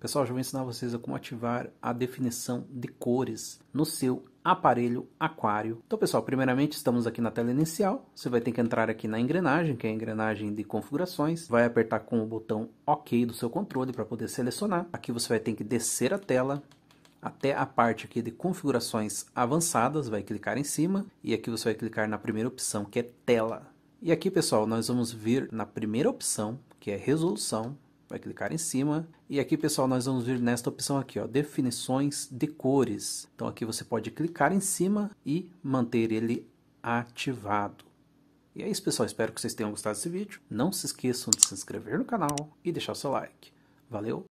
Pessoal, já vou ensinar vocês a como ativar a definição de cores no seu aparelho aquário. Então, pessoal, primeiramente estamos aqui na tela inicial. Você vai ter que entrar aqui na engrenagem, que é a engrenagem de configurações. Vai apertar com o botão OK do seu controle para poder selecionar. Aqui você vai ter que descer a tela até a parte aqui de configurações avançadas, vai clicar em cima e aqui você vai clicar na primeira opção que é tela. E aqui, pessoal, nós vamos vir na primeira opção, que é resolução, vai clicar em cima. E aqui, pessoal, nós vamos vir nesta opção aqui, ó, definições de cores. Então aqui você pode clicar em cima e manter ele ativado. E é isso, pessoal. Espero que vocês tenham gostado desse vídeo. Não se esqueçam de se inscrever no canal e deixar o seu like. Valeu!